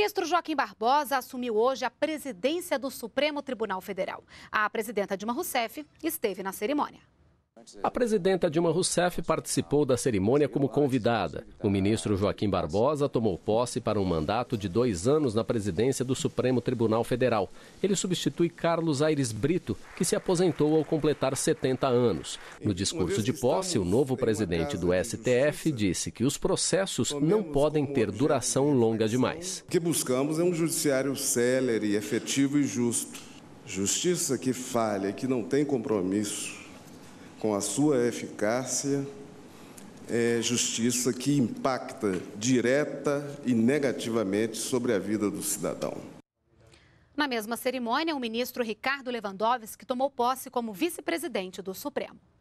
ministro Joaquim Barbosa assumiu hoje a presidência do Supremo Tribunal Federal. A presidenta Dilma Rousseff esteve na cerimônia. A presidenta Dilma Rousseff participou da cerimônia como convidada. O ministro Joaquim Barbosa tomou posse para um mandato de dois anos na presidência do Supremo Tribunal Federal. Ele substitui Carlos Aires Brito, que se aposentou ao completar 70 anos. No discurso de posse, o novo presidente do STF disse que os processos não podem ter duração longa demais. O que buscamos é um judiciário célere, efetivo e justo. Justiça que falha, que não tem compromisso com a sua eficácia, é justiça que impacta direta e negativamente sobre a vida do cidadão. Na mesma cerimônia, o ministro Ricardo Lewandowski tomou posse como vice-presidente do Supremo.